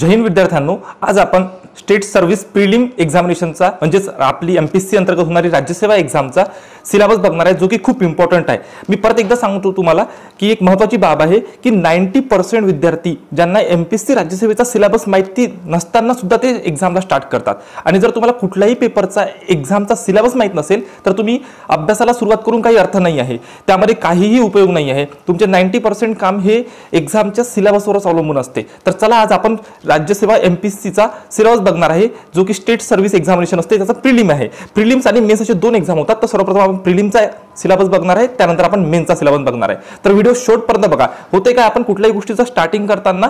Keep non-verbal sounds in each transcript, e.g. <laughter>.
जैन विद्यार्थ्यांनो आज आपण स्टेट सर्व्हिस प्रिलिम एक्झामिनेशनचा म्हणजेच आपली एम पी सी अंतर्गत होणारी राज्यसेवा एक्झामचा सिलेबस बघणार आहे जो की खूप इम्पॉर्टंट आहे मी परत एकदा सांगतो तुम्हाला की एक महत्वाची बाब आहे की नाईन्टी पर्सेंट विद्यार्थी ज्यांना एम पी सी राज्यसेवेचा सिलेबस माहिती नसताना सुद्धा ते एक्झामला स्टार्ट करतात आणि जर तुम्हाला कुठलाही पेपरचा एक्झामचा सिलेबस माहीत नसेल तर तुम्ही अभ्यासाला सुरुवात करून काही अर्थ नाही आहे त्यामध्ये काहीही उपयोग नाही आहे तुमचे नाईन्टी पर्सेंट काम हे एक्झामच्या सिलेबसवरच अवलंबून असते तर चला आज आपण राज्यसेवा एम पी सीचा सिलेबस बघणार आहे जो की स्टेट सर्व्हिस एक्झामिनेशन असते त्याचा प्रिलिम आहे प्रिलिम्स आणि मेन्स असे दोन एक्झाम होतात तर सर्वप्रथम आपण प्रिलिमचा सिलेबस बघणार आहे त्यानंतर आपण मेन्सचा सिलेबस बघणार आहे तर व्हिडिओ शेवटपर्यंत बघा होते काय आपण कुठल्याही गोष्टीचा स्टार्टिंग करताना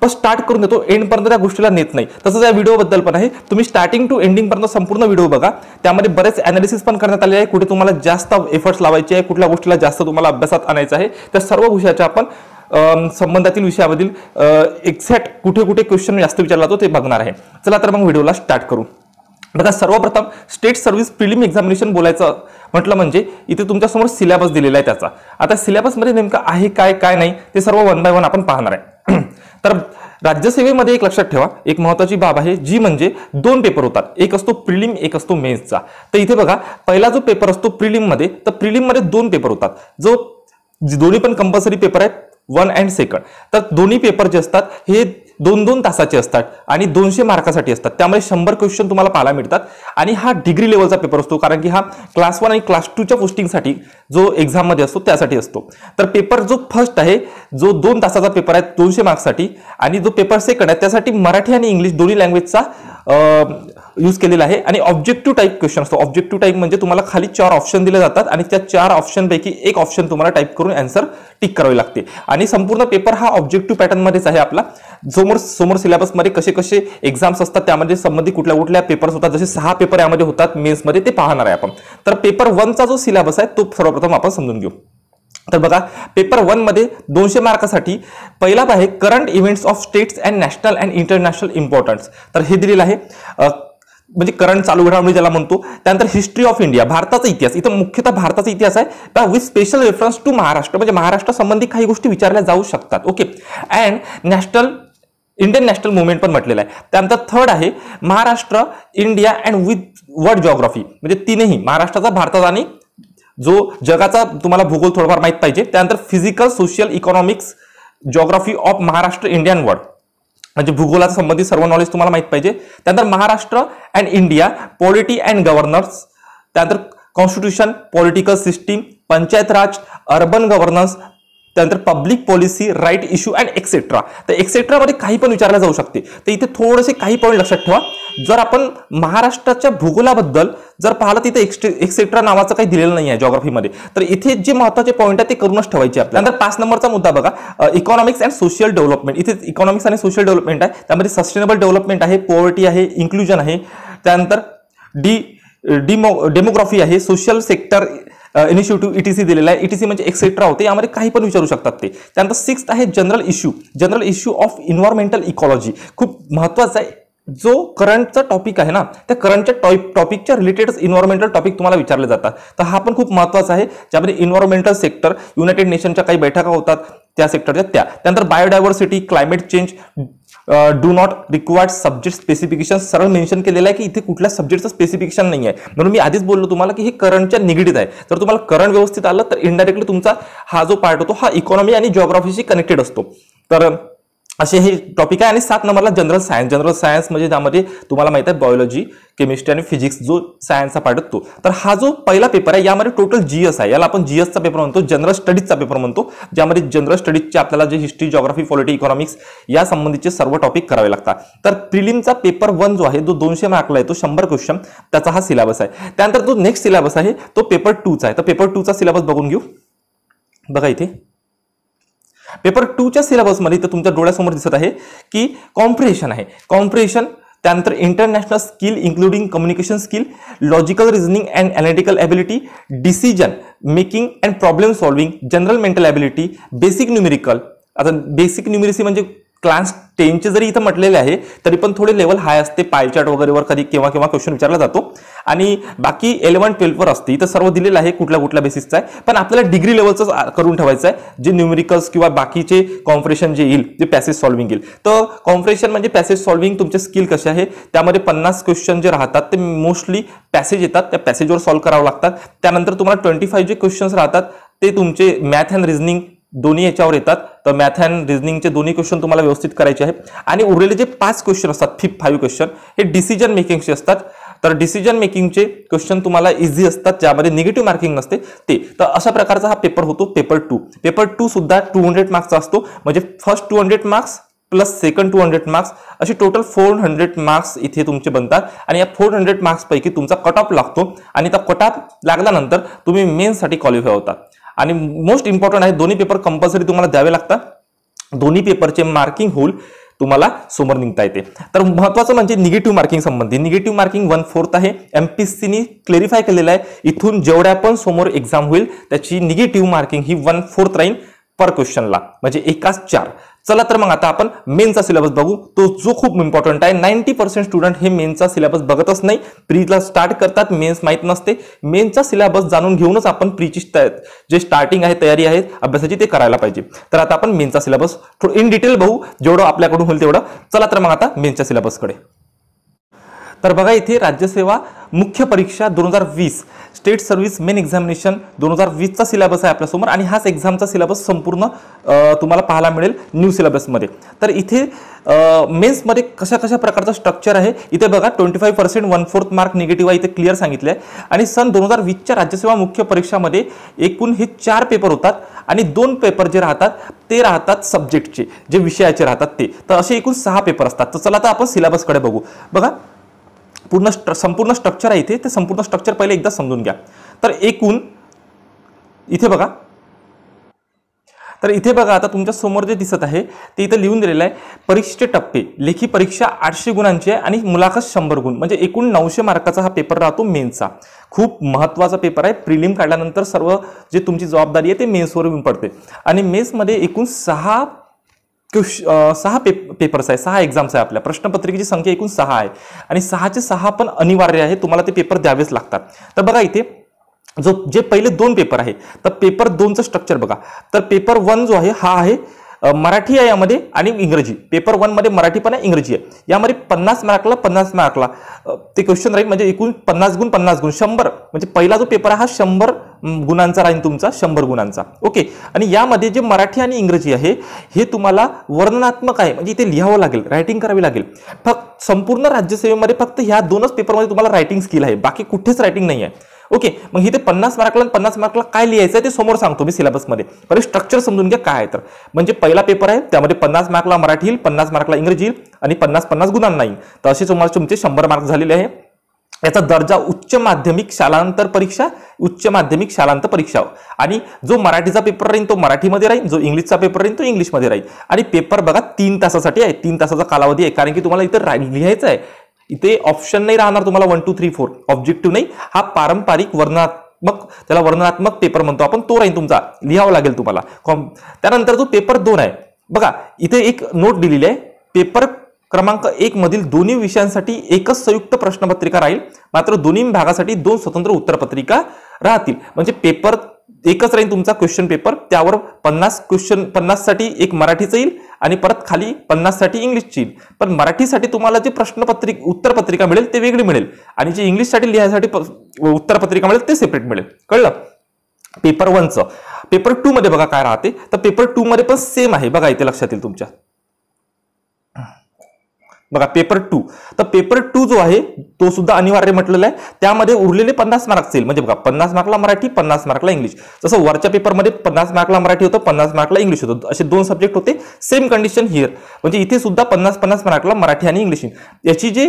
पण स्टार्ट करून देतो एंडपर्यंत त्या गोष्टीला नेत नाही तसंच या व्हिडिओबद्दल पण आहे तुम्ही स्टार्टिंग टू एंडिंगपर्यंत संपूर्ण व्हिडिओ बघा त्यामध्ये बरेच अनालिसिस पण करण्यात आले आहे कुठे तुम्हाला जास्त एफर्ट्स लावायचे आहे कुठल्या गोष्टीला जास्त तुम्हाला अभ्यासात आणायचं आहे त्या सर्व गोष्टीच्या आपण संबंधातील विषयामधील एक्झॅक्ट कुठे कुठे क्वेश्चन जास्त विचारला जातो ते बघणार आहे चला तर मग व्हिडिओला स्टार्ट करू बघा सर्वप्रथम स्टेट सर्व्हिस प्रिलिम एक्झामिनेशन बोलायचं म्हटलं म्हणजे इथे तुमच्यासमोर सिलेबस दिलेला आहे त्याचा आता सिलेबसमध्ये नेमकं आहे काय काय नाही ते सर्व वन बाय वन आपण पाहणार आहे <clears throat> तर राज्यसेवेमध्ये एक लक्षात ठेवा एक महत्वाची बाब आहे जी म्हणजे दोन पेपर होतात एक असतो प्रिलिम एक असतो मेन्सचा तर इथे बघा पहिला जो पेपर असतो प्रिलिममध्ये तर प्रिलिममध्ये दोन पेपर होतात जो दोन्ही पण कंपल्सरी पेपर आहेत वन अँड सेकंड तर दोन्ही पेपर जे असतात हे दोन दोन तासाचे असतात आणि दोनशे मार्कासाठी असतात त्यामुळे शंभर क्वेश्चन तुम्हाला पाहायला मिळतात आणि हा डिग्री लेवलचा पेपर असतो कारण की हा क्लास वन आणि क्लास टूच्या पोस्टिंगसाठी जो एक्झाममध्ये असतो त्यासाठी असतो तर पेपर जो फर्स्ट आहे जो दोन तासाचा पेपर आहे दोनशे मार्क्ससाठी आणि जो पेपर सेकंड आहे त्यासाठी मराठी आणि इंग्लिश दोन्ही लँग्वेजचा यूज केलेला आहे आणि ऑब्जेक्टिव्ह टाईप क्वेश्चन असतो ऑब्जेक्टिव्ह टाईप म्हणजे तुम्हाला खाली चार ऑप्शन दिले जातात आणि त्या चार ऑप्शनपैकी एक ऑप्शन तुम्हाला टाईप करून अँसर टिक करावी लागते आणि संपूर्ण पेपर हा ऑब्जेक्टिव्ह पॅटर्नमध्येच आहे आपला समोर समोर सिलेबसमध्ये कसे कसे एक्झाम्स असतात त्यामध्ये संबंधित कुठल्या कुठल्या पेपर्स होतात जसे सहा पेपर यामध्ये होतात मेन्समध्ये ते पाहणार आहे आपण तर पेपर वनचा जो सिलेबस आहे तो सर्वप्रथम आपण समजून घेऊ तर बघा पेपर वनमध्ये दोनशे मार्कासाठी पहिला आहे current events of states and national and international importance तर हे दिलेलं आहे म्हणजे करंट चालू घडामोडी त्याला म्हणजे म्हणतो त्यानंतर हिस्ट्री ऑफ इंडिया भारताचा इतिहास इथं मुख्यतः भारताचा इतिहास आहे with special reference to Maharashtra म्हणजे महाराष्ट्रासंबंधी काही गोष्टी विचारल्या जाऊ शकतात okay and national Indian national movement पण म्हटलेलं आहे त्यानंतर थर्ड आहे Maharashtra India and with world geography म्हणजे तीनही महाराष्ट्राचा भारताचा आणि जो जगाचा तुम्हाला भूगोल थोडंफार माहीत पाहिजे त्यानंतर physical social economics geography of Maharashtra Indian world म्हणजे भूगोला संबंधित सर्व नॉलेज तुम्हाला माहित पाहिजे त्यानंतर Maharashtra and India polity and governors त्यानंतर constitution political system panchayat raj urban governance त्यानंतर public policy right issue and etcetera तर एक्सेट्रामध्ये काही पण विचारलं जाऊ शकते तर इथे थोडेसे काही पॉईंट लक्षात ठेवा जर आपण महाराष्ट्राच्या भूगोलाबद्दल जर पाहिलं तिथे एक्स्टे एक्सेट्रा नावाचं काही दिलेलं नाही आहे जॉग्राफीमध्ये तर इथे जे महत्त्वाचे पॉईंट आहे ते करूनच ठेवायचे आपल्याला पाच नंबरचा मुद्दा बघा इकॉनॉमिक्स अँड सोशल डेव्हलपमेंट इथे इकॉनॉमिक्स आणि सोशल डेव्हलपमेंट आहे त्यामध्ये सस्टेनेबल डेव्हलपमेंट आहे पॉवर्टी आहे इन्क्लुजन आहे त्यानंतर डी डेमोग्राफी आहे social sector initiative C e दिलेला आहे ईटीसी e म्हणजे एक्सेट्रा होते यामध्ये काही पण विचारू शकतात ते त्यानंतर सिक्स्थ आहे general issue general issue of environmental ecology खूप महत्त्वाचा आहे जो करंटचा टॉपिक आहे ना त्या करंटच्या टॉप टॉपिकच्या रिलेटेडच इन्व्हायरमेंटल टॉपिक तुम्हाला विचारले जातात तर हा पण खूप महत्त्वाचा आहे ज्यामध्ये इन्व्हायरमेंटल सेक्टर युनायटेड नेशनच्या काही बैठका होतात त्या सेक्टरच्या त्या त्यानंतर biodiversity climate change do not required subject specification सरळ मेन्शन केलेलं आहे की इथे कुठल्या सब्जेक्टचं स्पेसिफिकेशन नाही आहे म्हणून मी आधीच बोललो तुम्हाला की हे करंटच्या निगडीत आहे जर तुम्हाला करंट व्यवस्थित आलं तर इनडायरेक्टली तुमचा हा जो पार्ट होतो हा इकॉनॉमी आणि जॉग्राफीशी कनेक्टेड असतो तर असे हे टॉपिक आहे आणि सात नंबरला जनरल सायन्स जनरल सायन्स म्हणजे ज्यामध्ये तुम्हाला माहिती आहे बायोलॉजी केमिस्ट्री आणि फिजिक्स जो सायन्सचा पार्ट असतो तर हा जो पहिला पेपर आहे यामध्ये टोटल जीएस आहे याला आपण जीएसचा पेपर म्हणतो जनरल स्टडीजचा पेपर म्हणतो ज्यामध्ये जनरल स्टडीजचे आपल्याला जे हिस्ट्री जॉग्राफी पॉलिटी इकॉनॉमिक्स या संबंधीचे सर्व टॉपिक करावे लागतात तर प्रिलिमचा पेपर वन जो आहे जो दोनशे मार्कला आहे तो शंभर क्वेश्चन त्याचा हा सिलेबस आहे त्यानंतर जो नेक्स्ट सिलेबस आहे तो पेपर टूचा आहे तर पेपर टूचा सिलेबस बघून घेऊ बघा इथे पेपर टूच्या सिलेबसमध्ये तर तुमच्या डोळ्यासमोर दिसत आहे की कॉम्प्रिहेशन आहे कॉम्प्रिहेशन त्यानंतर international skill including communication skill logical reasoning and analytical ability decision making and problem solving general mental ability basic numerical आता बेसिक न्युमेरिसी म्हणजे क्लास टेनचे जरी इथं म्हटलेले आहे तरी पण थोडे लेवल हाय असते पायचार्ट वगैरेवर कधी केव्हा केव्हा क्वेश्चन विचारला जातो आणि बाकी इलेव्हन ट्वेल्थवर असते इथं सर्व दिलेलं आहे कुठल्या कुठल्या बेसिसचा आहे पण आपल्याला डिग्री लेवलचं करून ठेवायचं आहे जे न्युमेरिकल्स किंवा बाकीचे कॉम्प्रेशन जे येईल जे पॅसेज सॉल्विंग येईल तर कॉम्प्रेशन म्हणजे पॅसेज सॉल्विंग तुमचे स्किल कसे आहे त्यामध्ये पन्नास क्वेश्चन जे राहतात ते मोस्टली पॅसेज येतात त्या पॅसेजवर सॉल्व करावं लागतात त्यानंतर तुम्हाला ट्वेंटी फाईव्ह जे क्वेश्चन्स राहतात ते तुमचे मॅथ अँड रिजनिंग दोन्ही याच्यावर येतात तर मॅथ अँड रिझनिंगचे दोन्ही क्वेश्चन तुम्हाला व्यवस्थित करायचे आहेत आणि उरलेले जे पाच क्वेश्चन असतात फिफ्थ फाईव्ह क्वेश्चन हे डिसिजन मेकिंगचे असतात तर डिसिजन मेकिंगचे क्वेश्चन तुम्हाला इझी असतात ज्यामध्ये निगेटिव्ह मार्किंग नसते ते तर अशा प्रकारचा हा पेपर होतो पेपर टू पेपर टू सुद्धा टू हंड्रेड मार्क्सचा असतो म्हणजे first two hundred marks plus second two hundred marks असे टोटल फोर हंड्रेड मार्क्स इथे तुमचे बनतात आणि या फोर हंड्रेड मार्क्सपैकी तुमचा कट ऑफ लागतो आणि त्या कट ऑफ लागल्यानंतर तुम्ही मेनसाठी क्वालिफाय होता आणि मोस्ट इम्पॉर्टंट आहे दोन्ही पेपर कंपल्सरी तुम्हाला द्यावे लागतात दोन्ही पेपरचे मार्किंग होल तुम्हाला समोर निघता येते तर महत्त्वाचं म्हणजे निगेटिव्ह मार्किंग संबंधी निगेटिव्ह मार्किंग वन फोर्थ आहे एम पी सीनी क्लेरिफाय केलेलं आहे इथून जेवढ्या पण समोर एक्झाम होईल त्याची निगेटिव्ह मार्किंग ही वन फोर्थ राहील पर क्वेश्चनला म्हणजे एकाच चार चला तर मग आता आपण मेनचा सिलेबस बघू तो जो खूप इम्पॉर्टंट आहे नाईन्टी पर्सेंट स्टुडंट हे मेनचा सिलेबस बघतच नाही प्रीला स्टार्ट करतात मेन्स माहीत नसते मेनचा सिलेबस जाणून घेऊनच आपण प्रीची जे स्टार्टिंग आहे तयारी आहे अभ्यासाची ते करायला पाहिजे तर आता आपण मेनचा सिलेबस इन डिटेल बघू जेवढं आपल्याकडून होईल तेवढं चला तर मग आता मेनच्या सिलेबसकडे तर बघा इथे राज्यसेवा मुख्य परीक्षा दोन हजार वीस स्टेट सर्व्हिस मेन एक्झामिनेशन दोन हजार वीसचा सिलेबस आहे आपल्यासमोर आणि हाच एक्झामचा सिलेबस संपूर्ण तुम्हाला पाहायला मिळेल न्यू सिलेबसमध्ये तर इथे मेन्समध्ये कशा कशा प्रकारचं स्ट्रक्चर आहे इथे बघा twenty five percent one fourth mark negative आहे इथे क्लिअर सांगितलं आहे आणि सन दोन हजार वीसच्या राज्यसेवा मुख्य परीक्षामध्ये एकूण हे चार पेपर होतात आणि दोन पेपर जे राहतात ते राहतात सब्जेक्टचे जे विषयाचे राहतात ते तर असे एकूण सहा पेपर असतात तर चला आता आपण सिलेबसकडे बघू बघा पूर्ण स्ट्र संपूर्ण स्ट्रक्चर आहे इथे ते संपूर्ण स्ट्रक्चर पहिले एकदा समजून घ्या तर एकूण इथे बघा तर इथे बघा आता तुमच्या समोर जे दिसत आहे ते इथं लिहून दिलेलं आहे परीक्षेचे टप्पे लेखी परीक्षा आठशे गुणांची आहे आणि मुलाखत शंभर गुण म्हणजे एकूण नऊशे मार्काचा हा पेपर राहतो मेन्सचा खूप महत्त्वाचा पेपर आहे प्रिलिम काढल्यानंतर सर्व जे तुमची जबाबदारी आहे ते मेन्सवर पडते आणि मेन्समध्ये एकूण सहा सहा पेप पेपर्स आहे सहा एक्झाम्स आहे आपल्या प्रश्नपत्रिकेची संख्या एकूण सहा आहे आणि सहाचे सहा पण अनिवार्य आहे तुम्हाला ते पेपर द्यावेच लागतात तर बघा इथे जो जे पहिले दोन पेपर आहे तर पेपर दोनचं स्ट्रक्चर बघा तर पेपर वन जो आहे हा आहे मराठी आहे यामध्ये आणि इंग्रजी पेपर वनमध्ये मराठी पण आहे इंग्रजी आहे यामध्ये पन्नास मार्कला पन्नास मार्कला ते क्वेश्चन राहील म्हणजे एकूण पन्नास गुण पन्नास गुण शंभर म्हणजे पहिला जो पेपर आहे हा शंभर गुणांचा राहील तुमचा शंभर गुणांचा ओके आणि यामध्ये जे मराठी आणि इंग्रजी आहे हे तुम्हाला वर्णनात्मक आहे म्हणजे इथे लिहावं लागेल रायटिंग करावी लागेल फक्त संपूर्ण राज्यसेवेमध्ये फक्त ह्या दोनच पेपरमध्ये तुम्हाला रायटिंग स्किल आहे बाकी कुठेच रायटिंग नाही आहे ओके मग इथे पन्नास मार्कला पन्नास मार्कला काय लिहायचं आहे ते समोर सांगतो मी सिलेबसमध्ये पण स्ट्रक्चर समजून घ्या काय आहे तर म्हणजे पहिला पेपर आहे त्यामध्ये पन्नास मार्कला मराठी येईल पन्नास मार्कला इंग्रजी येईल आणि पन्नास पन्नास गुणांना येईल तर असे तुम्हाला तुमचे शंभर मार्क झालेले आहे याचा दर्जा उच्च माध्यमिक शालांतर परीक्षा उच्च माध्यमिक शालांतर परीक्षा आणि जो मराठीचा पेपर राहील तो मराठीमध्ये राहील जो इंग्लिशचा पेपर राहील तो इंग्लिशमध्ये राहील आणि पेपर बघा तीन तासासाठी आहे तीन तासाचा कालावधी आहे कारण की तुम्हाला इथं लिहायचं आहे इथे ऑप्शन नाही राहणार तुम्हाला one two three four objective नाही हा पारंपरिक वर्णात त्याला वर्णनात्मक पेपर म्हणतो आपण तो राहील तुमचा लिहावा लागेल तुम्हाला कॉम त्यानंतर जो पेपर दोन आहे बघा इथे एक नोट दिलेली आहे पेपर क्रमांक एक मधील दोन्ही विषयांसाठी एकच संयुक्त प्रश्नपत्रिका राहील मात्र दोन्ही भागासाठी दोन स्वतंत्र उत्तरपत्रिका राहतील म्हणजे पेपर एकच राहील तुमचा क्वेश्चन पेपर त्यावर पन्नास क्वेश्चन पन्नाससाठी एक मराठीचं येईल आणि परत खाली पन्नाससाठी इंग्लिशची येईल पण मराठीसाठी तुम्हाला जे प्रश्नपत्रिक उत्तरपत्रिका मिळेल ते वेगळी मिळेल आणि जी इंग्लिशसाठी लिहायसाठी उत्तरपत्रिका मिळेल ते सेपरेट मिळेल कळलं पेपर वनचं पेपर टू मध्ये बघा काय राहते तर पेपर टू मध्ये पण सेम आहे बघा इथे लक्षात येईल तुमच्या बघा पेपर टू तर पेपर टू जो आहे तो सुद्धा अनिवार्य म्हटलेला आहे त्यामध्ये उरलेले पन्नास मार्क येईल म्हणजे बघा पन्नास मार्कला मराठी पन्नास मार्कला इंग्लिश जसं वरच्या पेपरमध्ये पन्नास मार्कला मराठी होतं पन्नास मार्कला इंग्लिश होतं असे दोन सब्जेक्ट होते सेम कंडिशन हिअर म्हणजे इथे सुद्धा पन्नास पन्नास मार्कला मराठी आणि इंग्लिश याची जे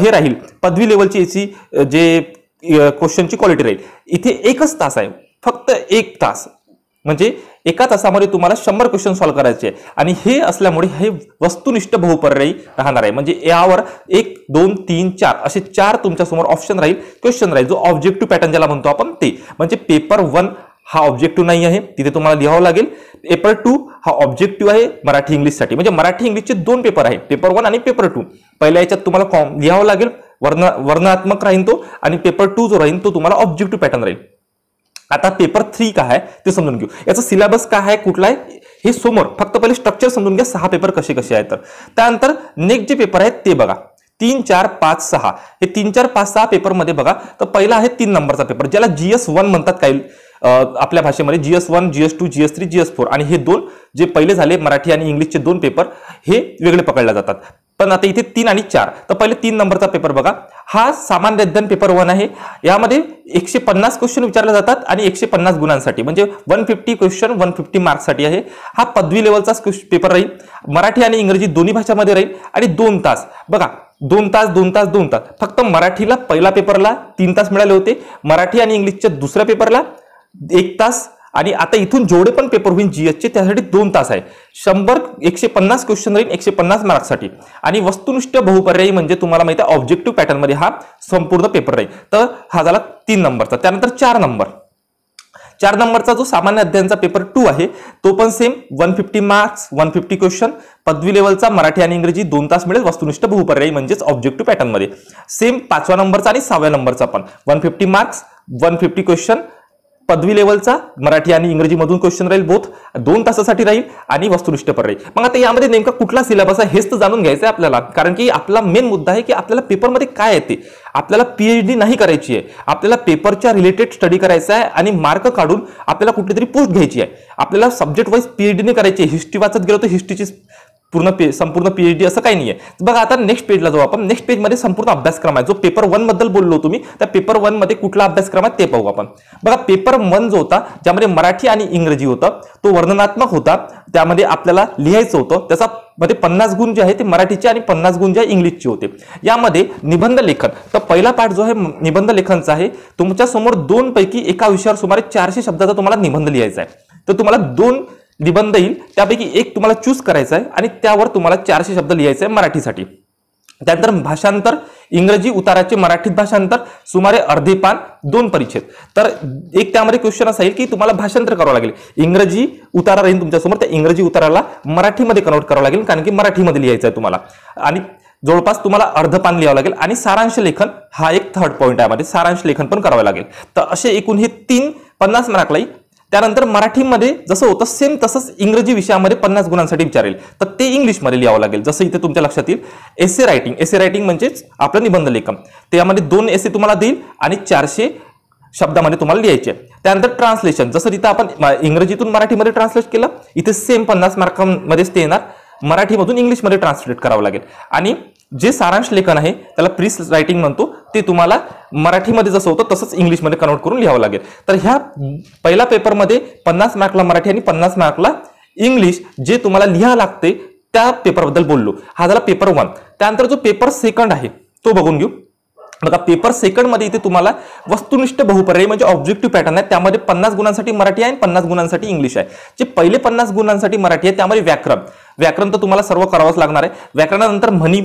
हे राहील पदवी लेवलची याची जे क्वेश्चनची क्वालिटी राहील इथे एकच तास आहे फक्त एक तास म्हणजे एका तासामध्ये तुम्हाला शंभर क्वेश्चन सॉल्व्ह करायचे आणि हे असल्यामुळे हे वस्तुनिष्ठ बहुपर्यायी राहणार आहे म्हणजे यावर एक दोन तीन चार असे चार तुमच्यासमोर ऑप्शन राहील क्वेश्चन राहील जो ऑब्जेक्टिव्ह पॅटर्न ज्याला म्हणतो आपण ते म्हणजे पेपर वन हा ऑब्जेक्टिव्ह नाही आहे तिथे तुम्हाला लिहावं लागेल पेपर टू हा ऑब्जेक्टिव्ह आहे मराठी इंग्लिशसाठी म्हणजे मराठी इंग्लिशचे दोन पेपर आहेत पेपर वन आणि पेपर टू पहिल्या याच्यात तुम्हाला कॉम लिहावं लागेल वर्ण वर्णात्मक राहीन तो आणि पेपर टू जो राहीन तो तुम्हाला ऑब्जेक्टिव्ह पॅटर्न राहील आता पेपर थ्री काय आहे ते समजून घेऊ याचा सिलेबस काय आहे कुठला आहे हे समोर फक्त पहिले स्ट्रक्चर समजून घ्या सहा पेपर कसे कसे आहेत तर त्यानंतर नेक्स्ट जे पेपर आहेत ते बघा तीन चार पाच सहा हे तीन चार पाच सहा पेपरमध्ये बघा तर पहिला आहे तीन नंबरचा पेपर ज्याला जीएस वन म्हणतात काही आपल्या भाषेमध्ये GS one GS two GS three GS four आणि हे दोन जे पहिले झाले मराठी आणि इंग्लिशचे दोन पेपर हे वेगळे पकडले जातात पण आता इथे तीन आणि चार तर पहिले तीन नंबरचा पेपर बघा हा सामान्य ज्ञान पेपर वन आहे यामध्ये एकशे पन्नास क्वेश्चन विचारले जातात आणि एकशे पन्नास गुणांसाठी म्हणजे one fifty question one fifty मार्क्ससाठी आहे हा पदवी लेवलचाच पेपर राहील मराठी आणि इंग्रजी दोन्ही भाषामध्ये राहील आणि दोन तास बघा दोन तास दोन तास दोन तास फक्त मराठीला पहिला पेपरला तीन तास मिळाले होते मराठी आणि इंग्लिशच्या दुसऱ्या पेपरला एक तास आणि आता इथून जेवढे पण पेपर होईल जीएसचे त्यासाठी दोन तास आहे शंभर एकशे पन्नास क्वेश्चन राहील एकशे पन्नास मार्क्ससाठी आणि वस्तुनिष्ठ बहुपर्यायी म्हणजे तुम्हाला माहिती आहे ऑब्जेक्टिव्ह पॅटर्नमध्ये हा संपूर्ण पेपर राहील तर हा झाला तीन नंबरचा त्यानंतर चार नंबर चार नंबरचा जो सामान्य अध्ययनचा पेपर टू आहे तो पण same one fifty marks one fifty question पदवी लेवलचा मराठी आणि इंग्रजी दोन तास मिळेल वस्तुनिष्ठ बहुपर्यायी म्हणजेच ऑब्जेक्टिव्ह पॅटर्नमध्ये सेम पाचव्या नंबरचा आणि सहाव्या नंबरचा पण one fifty marks one fifty question पदवी लेवलचा मराठी आणि इंग्रजीमधून क्वेश्चन राहील बोथ दोन तासासाठी राहील आणि वस्तुनिष्ठ पण राहील मग आता यामध्ये नेमका कुठला सिलेबस आहे हेच तर जाणून घ्यायचं आहे आपल्याला कारण की आपला मेन मुद्दा आहे की आपल्याला पेपरमध्ये काय येते आपल्याला पीएचडी डी नाही करायची आहे आपल्याला पेपरच्या रिलेटेड स्टडी करायचा आहे आणि मार्क काढून आपल्याला कुठली तरी पोस्ट घ्यायची आहे आपल्याला सब्जेक्ट वाईज पीएच नाही करायची आहे हिस्ट्री वाचत गेलो तर हिस्ट्रीची पूर्ण पे संपूर्ण पीएच डी असं काही नाही आहे बघा आता नेक्स्ट पेजला जाऊ आपण नेक्स्ट पेजमध्ये संपूर्ण अभ्यासक्रम आहे जो पेपर वनबद्दल बद्दल बोललो तुम्ही त्या पेपर वनमध्ये मध्ये कुठला अभ्यासक्रम आहे ते पाहू आपण बघा पेपर वन जो होता ज्यामध्ये मराठी आणि इंग्रजी होतं तो वर्णनात्मक होता त्यामध्ये आपल्याला लिहायचं होतं त्याचा मध्ये पन्नास गुण जे आहे ते मराठीचे आणि पन्नास गुण जे आहे इंग्लिशचे होते यामध्ये निबंध लेखन तर पहिला पाठ जो आहे निबंध लेखनचा आहे तुमच्या समोर दोन पैकी एका विषयावर सुमारे चारशे शब्दाचा तुम्हाला निबंध लिहायचा आहे तर तुम्हाला दोन निबंध येईल त्यापैकी एक तुम्हाला चूज करायचा आहे आणि त्यावर तुम्हाला चारशे शब्द लिहायचे आहे मराठीसाठी त्यानंतर भाषांतर इंग्रजी उताराचे मराठीत भाषांतर सुमारे अर्धे पान दोन परिच्छेद तर एक त्यामध्ये क्वेश्चन असा येईल की तुम्हाला भाषांतर करावं लागेल इंग्रजी उतारा राहील तुमच्यासमोर त्या इंग्रजी उताराला मराठीमध्ये कन्वर्ट करावं लागेल कारण की मराठीमध्ये लिहायचं आहे तुम्हाला आणि जवळपास तुम्हाला अर्ध पान लिहावं लागेल आणि सारांश लेखन हा एक थर्ड पॉईंट आहे मध्ये सारांश लेखन पण करावं लागेल तर असे एकूण हे तीन पन्नास मार्कलाही त्यानंतर मराठीमध्ये जसं होतं सेम तसंच इंग्रजी विषयामध्ये पन्नास गुणांसाठी विचारेल तर ते इंग्लिशमध्ये लिहावं लागेल जसं इथे तुमच्या लक्षात येईल एसे रायटिंग एसे रायटिंग म्हणजेच आपलं निबंध लेखन त्यामध्ये दोन एसे तुम्हाला देईल आणि चारशे शब्दामध्ये तुम्हाला लिहायचे त्यानंतर ट्रान्सलेशन जसं तिथं आपण इंग्रजीतून मराठीमध्ये ट्रान्सलेट केलं इथे सेम पन्नास मार्कांमध्येच ते येणार मराठीमधून इंग्लिशमध्ये ट्रान्सलेट करावं लागेल आणि जे सारांश लेखन आहे त्याला प्रिस रायटिंग म्हणतो ते तुम्हाला मराठीमध्ये जसं होतं तसंच इंग्लिशमध्ये कन्वर्ट करून लिहावं लागेल तर ह्या पहिल्या पेपरमध्ये पन्नास मार्कला मराठी आणि पन्नास मार्कला इंग्लिश जे तुम्हाला लिहा लागते त्या पेपरबद्दल बोललो हा झाला पेपर वन त्यानंतर जो पेपर सेकंड आहे तो बघून घेऊ बघा पेपर सेकंडमध्ये इथे तुम्हाला वस्तुनिष्ठ बहुपर्यायी म्हणजे ऑब्जेक्टिव्ह पॅटर्न आहे त्यामध्ये पन्नास गुणांसाठी मराठी आहे आणि पन्नास गुणांसाठी इंग्लिश आहे जे पहिले पन्नास गुणांसाठी मराठी आहे त्यामध्ये व्याकरण व्याकरण तर तुम्हाला सर्व करावंच लागणार आहे व्याकरणानंतर म्हणी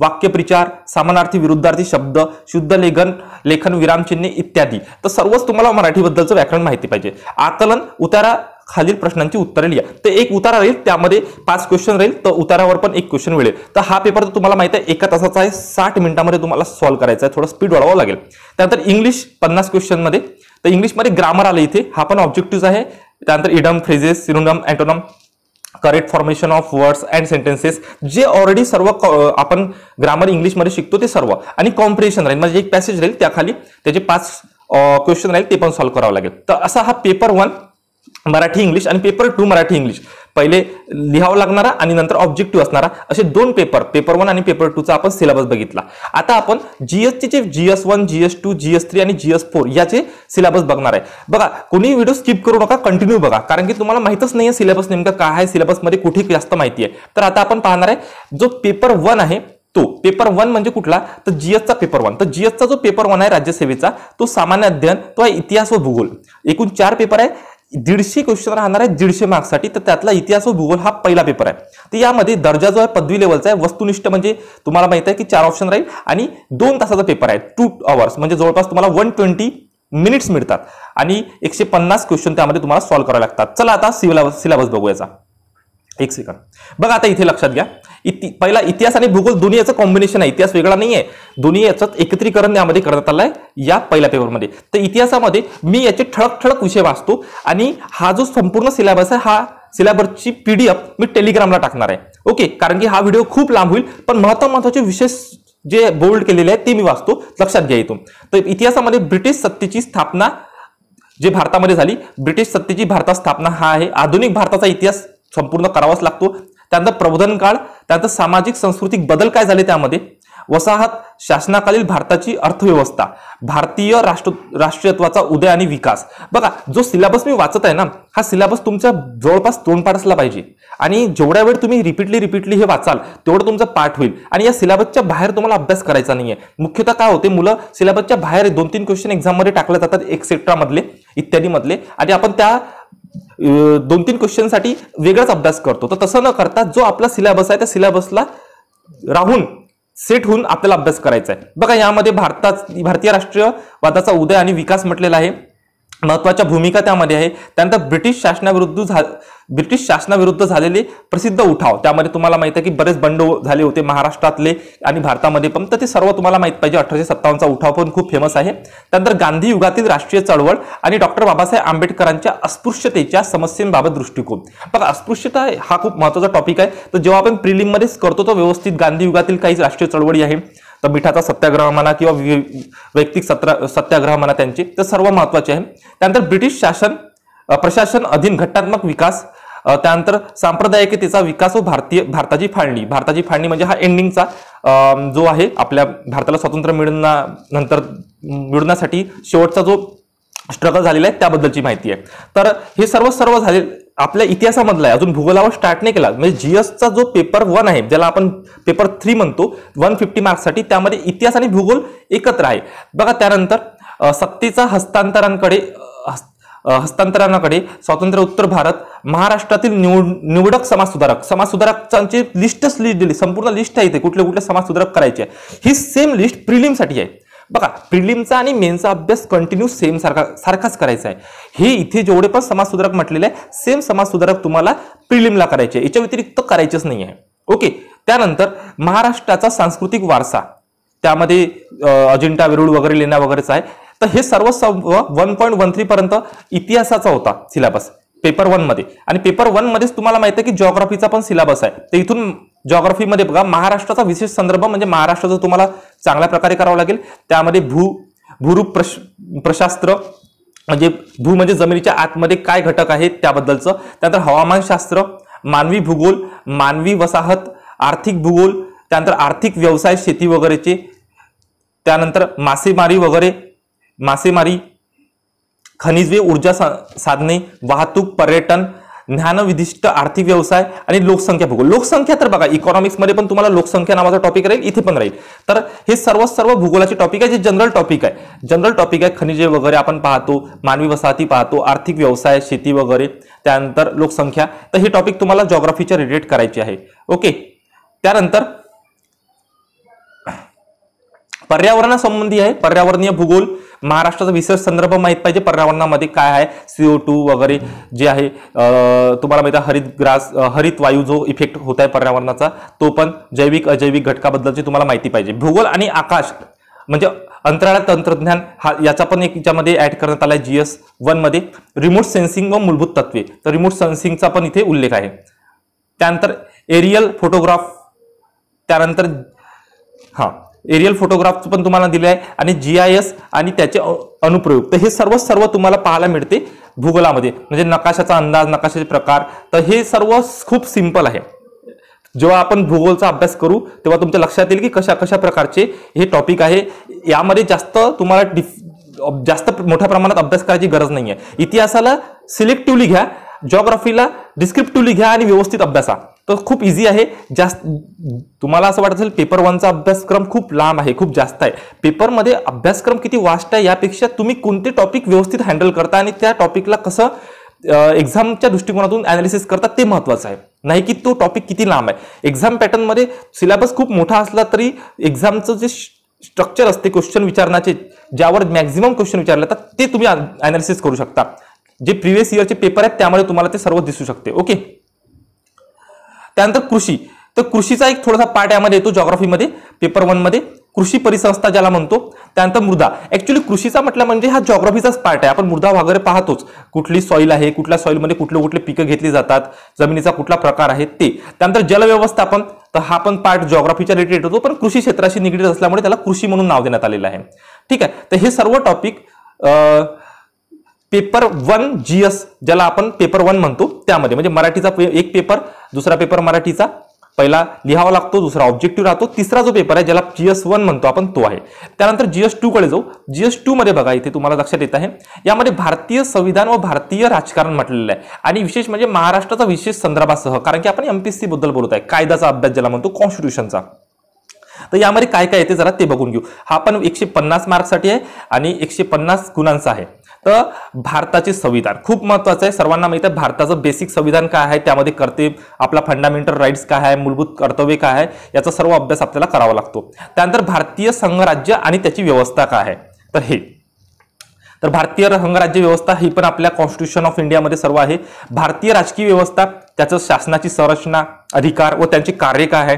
वाक्यप्रचार समानार्थी विरुद्धार्थी शब्द शुद्ध लेखन लेखन विरामचिन्हे इत्यादी तर सर्वच तुम्हाला मराठीबद्दलचं व्याकरण माहिती पाहिजे आकलन उतारा खालील प्रश्नांची उत्तरे लिहा तर एक उतारा राहील त्यामध्ये पाच क्वेश्चन राहील तर उतारावर पण एक क्वेश्चन मिळेल तर हा पेपर तर तुम्हाला माहिती आहे एका तासाचा आहे साठ मिनिटामध्ये तुम्हाला सॉल्व्ह करायचा आहे थोडं स्पीड वाढवावं लागेल त्यानंतर इंग्लिश पन्नास क्वेश्चनमध्ये तर इंग्लिशमध्ये ग्रामर आलं इथे हा पण ऑब्जेक्टिव्ह आहे त्यानंतर idiom phrases synonym antonym correct formation of words and sentences जे ऑलरेडी सर्व आपण ग्रामर इंग्लिशमध्ये शिकतो ते सर्व आणि कॉम्प्रिहेशन राहील म्हणजे एक पॅसेज राहील त्याखाली त्याचे पाच क्वेश्चन राहील ते पण सॉल्व्ह करावं लागेल तर असा हा paper one Marathi English and paper two Marathi English पहिले लिहावं लागणारा आणि नंतर ऑब्जेक्टिव्ह असणारा असे दोन पेपर पेपर वन आणि पेपर टूचा आपण सिलेबस बघितला आता आपण जीएसटीचे GS one GS two GS three आणि जीएस फोर याचे सिलेबस बघणार आहे बघा कोणी व्हिडिओ स्किप करू नका कंटिन्यू बघा कारण की तुम्हाला माहितच नाही सिलेबस नेमका काय आहे सिलेबसमध्ये कुठे जास्त माहिती आहे तर आता आपण पाहणार आहे जो पेपर वन आहे तो पेपर वन म्हणजे कुठला तर जीएसचा पेपर वन तर जीएसचा जो पेपर वन आहे राज्यसेवेचा तो सामान्य अध्ययन तो आहे इतिहास व भूगोल एकूण चार पेपर आहे दीडशे क्वेश्चन राहणार आहे दीडशे मार्क्ससाठी तर त्यातला इतिहास व भूगोल हा पहिला पेपर आहे तर यामध्ये दर्जा जो आहे पदवी लेवलचा आहे वस्तुनिष्ठ म्हणजे तुम्हाला माहित आहे की चार ऑप्शन राहील आणि दोन तासाचा पेपर आहे टू आवर्स म्हणजे जवळपास तुम्हाला वन ट्वेंटी मिनिट्स मिळतात आणि एकशे पन्नास क्वेश्चन त्यामध्ये तुम्हाला सॉल्व्ह करावे लागतात चला आता सिलेबस सिलेबस बघूयाचा एक सेकंद बघा आता इथे लक्षात घ्या इति पहिला इतिहास आणि भूगोल दोन्ही याचं कॉम्बिनेशन आहे इतिहास वेगळा नाही आहे दोन्ही याचं एकत्रीकरण यामध्ये करण्यात आलं आहे या पहिल्या पेपरमध्ये तर इतिहासामध्ये मी याचे ठळक ठळक विषय वाचतो आणि हा जो संपूर्ण सिलेबस आहे हा सिलेबसची पी डी एफ मी टेलिग्रामला टाकणार आहे ओके कारण की हा व्हिडिओ खूप लांब होईल पण महत्व महत्वाचे विशेष जे बोल्ड केलेले आहेत ते मी वाचतो लक्षात घ्या इथून तर इतिहासामध्ये ब्रिटिश सत्तेची स्थापना जे भारतामध्ये झाली ब्रिटिश सत्तेची भारतात स्थापना हा आहे आधुनिक भारताचा इतिहास संपूर्ण करावाच लागतो त्यानंतर प्रबोधन काळ त्यानंतर सामाजिक सांस्कृतिक बदल काय झाले त्यामध्ये वसाहत शासनाखालील भारताची अर्थव्यवस्था भारतीय राष्ट्र राष्ट्रीयत्वाचा उदय आणि विकास बघा जो सिलेबस मी वाचत आहे ना हा सिलेबस तुमच्या जवळपास तोंडपाठ असला पाहिजे आणि जेवढ्या वेळ तुम्ही रिपीटली रिपीटली हे वाचाल तेवढं तुमचं पाठ होईल आणि या सिलेबसच्या बाहेर तुम्हाला अभ्यास करायचा नाहीये मुख्यतः काय होते मुलं सिलेबसच्या बाहेर दोन तीन क्वेश्चन एक्झाममध्ये टाकले जातात एक्सेट्रामधले इत्यादीमधले आणि आपण त्या दोन तीन क्वेश्चनसाठी वेगळाच अभ्यास करतो तर तसं न करता जो आपला सिलेबस आहे त्या सिलेबसला राहून सेट होऊन आपल्याला अभ्यास करायचा आहे बघा यामध्ये भारतात भारतीय राष्ट्रीयवादाचा उदय आणि विकास म्हटलेला आहे महत्वाच्या भूमिका त्यामध्ये आहे त्यानंतर ब्रिटिश शासनाविरुद्ध झा ब्रिटिश शासनाविरुद्ध झालेले प्रसिद्ध उठाव त्यामध्ये तुम्हाला माहीत आहे की बरेच बंड झाले होते महाराष्ट्रातले आणि भारतामध्ये पण तर ते सर्व तुम्हाला माहीत पाहिजे अठराशे सत्तावन्नचा उठाव पण खूप फेमस आहे त्यानंतर गांधी युगातील राष्ट्रीय चळवळ आणि डॉक्टर बाबासाहेब आंबेडकरांच्या अस्पृश्यतेच्या समस्येंबाबत दृष्टिकोन बघा अस्पृश्यता हा खूप महत्त्वाचा टॉपिक आहे तर जेव्हा आपण प्रिलिममध्येच करतो तो व्यवस्थित गांधी युगातील काही राष्ट्रीय चळवळी आहे तर मिठाचा सत्याग्रह म्हणा किंवा वैयक्तिक सत्याग्रह म्हणा त्यांचे तर सर्व महत्वाचे आहे त्यानंतर ब्रिटिश शासन प्रशासन अधीन घटनात्मक विकास त्यानंतर सांप्रदायिकतेचा विकास व भारतीय भारताची फाळणी भारताची फाळणी म्हणजे हा एंडिंगचा जो आहे आपल्या भारताला स्वातंत्र्य मिळण्यानंतर मिळण्यासाठी शेवटचा जो स्ट्रगल झालेला आहे त्याबद्दलची माहिती आहे तर हे सर्व सर्व झाले आपल्या इतिहासामधला आहे अजून भूगोलावर स्टार्ट नाही केला म्हणजे जीएसचा जो पेपर वन आहे ज्याला आपण पेपर थ्री म्हणतो वन फिफ्टी मार्क्ससाठी त्यामध्ये इतिहास आणि भूगोल एकत्र आहे बघा त्यानंतर सत्तेचा हस्तांतरांकडे हस्तांतरणाकडे स्वातंत्र्य उत्तर भारत महाराष्ट्रातील निवड निवडक समाजसुधारक समाजसुधारकांची लिस्टच लिस्ट दिली संपूर्ण लिस्ट आहे इथे कुठले कुठले समाजसुधारक करायचे ही सेम लिस्ट प्रिलिमसाठी आहे बघा प्रिलिमचा आणि मेनचा अभ्यास कंटिन्यू सेम सारखा सारखाच करायचा आहे हे इथे जेवढे पण समाजसुधारक म्हटलेले आहे सेम समाजसुधारक तुम्हाला प्रिलिमला करायचे आहे याच्या व्यतिरिक्त करायचेच नाही आहे ओके त्यानंतर महाराष्ट्राचा सांस्कृतिक वारसा त्यामध्ये अजिंठा वेरूळ वगैरे लेण्या वगैरेचं आहे तर हे सर्व वन पॉईंट वन थ्री पर्यंत इतिहासाचा होता सिलेबस पेपर वन मध्ये आणि पेपर वन मध्येच तुम्हाला माहिती आहे की जॉग्राफीचा पण सिलेबस आहे तर इथून जॉग्रफीमध्ये बघा महाराष्ट्राचा विशेष संदर्भ म्हणजे महाराष्ट्राचं तुम्हाला चांगल्या प्रकारे करावा लागेल त्यामध्ये भू भूरूप प्रश प्रशास्त्र म्हणजे भू म्हणजे जमिनीच्या आतमध्ये काय घटक आहेत त्याबद्दलचं त्यानंतर हवामानशास्त्र मानवी भूगोल मानवी वसाहत आर्थिक भूगोल त्यानंतर आर्थिक व्यवसाय शेती वगैरेचे त्यानंतर मासेमारी वगैरे मासेमारी खनिजे ऊर्जा सा साधने वाहतूक पर्यटन ज्ञानविधिष्ट आर्थिक व्यवसाय आणि लोकसंख्या भूगोल लोकसंख्या तर बघा मध्ये पण तुम्हाला लोकसंख्या नावाचा टॉपिक राहील इथे पण राहील तर हे सर्व सर्व भूगोलाचे टॉपिक आहे जे जनरल टॉपिक आहे जनरल टॉपिक आहे खनिजे वगैरे आपण पाहतो मानवी वसाहती पाहतो आर्थिक व्यवसाय शेती वगैरे त्यानंतर लोकसंख्या तर हे टॉपिक तुम्हाला जॉग्राफीच्या रिलेट करायचे आहे ओके त्यानंतर पर्यावरणासंबंधी आहे पर्यावरणीय भूगोल महाराष्ट्राचा विशेष संदर्भ माहीत पाहिजे पर्यावरणामध्ये काय आहे सीओ टू वगैरे जे आहे तुम्हाला माहिती आहे हरित ग्रास हरित वायू जो इफेक्ट होत आहे पर्यावरणाचा तो पण जैविक अजैविक घटकाबद्दलची तुम्हाला माहिती पाहिजे भूगोल आणि आकाश म्हणजे अंतराळ तंत्रज्ञान हा याचा पण एक याच्यामध्ये ॲड करण्यात आला आहे जी एस वनमध्ये रिमोट सेन्सिंग व मूलभूत तत्वे तर रिमोट सेन्सिंगचा पण इथे उल्लेख आहे त्यानंतर एरियल फोटोग्राफ त्यानंतर हां एरियल फोटोग्राफ पण तुम्हाला दिले आहे आणि जी आय एस आणि त्याचे अनुप्रयोग तर हे सर्व सर्व तुम्हाला पाहायला मिळते भूगोलामध्ये म्हणजे नकाशाचा अंदाज नकाशाचे प्रकार तर हे सर्व खूप सिम्पल आहे जेव्हा आपण भूगोलचा अभ्यास करू तेव्हा तुमच्या लक्षात येईल की कशा कशा प्रकारचे हे टॉपिक आहे यामध्ये जास्त तुम्हाला डिफ जास्त मोठ्या प्रमाणात अभ्यास करायची गरज नाही आहे इतिहासाला सिलेक्टिव्हली घ्या जॉग्राफीला डिस्क्रिप्टिव्हली घ्या आणि व्यवस्थित अभ्यासा तर खूप इझी आहे जास्त तुम्हाला असं वाटत असेल पेपर वनचा अभ्यासक्रम खूप लांब आहे खूप जास्त आहे पेपरमध्ये अभ्यासक्रम किती वास्ट आहे यापेक्षा तुम्ही कोणते टॉपिक व्यवस्थित हँडल करता आणि त्या टॉपिकला कसं एक्झामच्या दृष्टिकोनातून ॲनालिसिस करता ते महत्त्वाचं आहे नाही की तो टॉपिक किती लांब आहे एक्झाम पॅटर्नमध्ये सिलेबस खूप मोठा असला तरी एक्झामचं जे स्ट्रक्चर असते क्वेश्चन विचारण्याचे ज्यावर मॅक्झिमम क्वेश्चन विचारले जातात ते तुम्ही ॲनालिसिस करू शकता जे प्रिव्हियस इयरचे पेपर आहेत त्यामुळे तुम्हाला ते सर्व दिसू शकते ओके त्यानंतर कृषी तर कृषीचा एक थोडासा पार्ट यामध्ये येतो जॉग्राफीमध्ये पेपर वनमध्ये कृषी परिसंस्था ज्याला म्हणतो त्यानंतर मृदा ऍक्च्युली कृषीचा म्हटलं म्हणजे हा जॉग्राफीचाच पार्ट आहे आपण मृदा वगैरे पाहतोच कुठली सॉईल आहे कुठल्या सॉईलमध्ये कुठले कुठले पिकं घेतली जातात जमिनीचा कुठला प्रकार आहे ते त्यानंतर जलव्यवस्थापन तर हा पण पार्ट जॉग्राफीच्या रिलेटेड होतो पण कृषी क्षेत्राशी निगडीत असल्यामुळे त्याला कृषी म्हणून नाव देण्यात आलेलं आहे ठीक आहे तर हे सर्व topic paper one G S ज्याला आपण पेपर वन म्हणतो त्यामध्ये म्हणजे मराठीचा पे, एक पेपर दुसरा पेपर मराठीचा पहिला लिहावा लागतो दुसरा ऑब्जेक्टिव्ह राहतो तिसरा जो पेपर आहे ज्याला जी एस वन म्हणतो आपण तो आहे त्यानंतर जी एस टूकडे जाऊ जी एस टूमध्ये बघा इथे तुम्हाला लक्षात येत आहे यामध्ये भारतीय संविधान व भारतीय राजकारण म्हटलेलं आहे आणि विशेष म्हणजे महाराष्ट्राचा विशेष संदर्भासह कारण की आपण सीबद्दल बोलत आहे कायद्याचा अभ्यास ज्याला म्हणतो कॉन्स्टिट्यूशनचा तर यामध्ये काय काय येते जरा ते बघून घेऊ हा पण एकशे पन्नास मार्कसाठी आहे आणि एकशे पन्नास गुणांचा आहे तर भारताचे संविधान खूप महत्त्वाचं आहे सर्वांना माहिती आहे भारताचं बेसिक संविधान काय आहे त्यामध्ये कर्तव्य आपला फंडामेंटल राईट्स काय आहे मूलभूत कर्तव्य काय आहे याचा सर्व अभ्यास आपल्याला करावा लागतो त्यानंतर भारतीय संघराज्य आणि त्याची व्यवस्था काय आहे तर हे तर भारतीय संघराज्य व्यवस्था ही पण आपल्या कॉन्स्टिट्यूशन ऑफ इंडियामध्ये सर्व आहे भारतीय राजकीय व्यवस्था त्याचं शासनाची संरचना अधिकार व त्यांचे कार्य काय आहे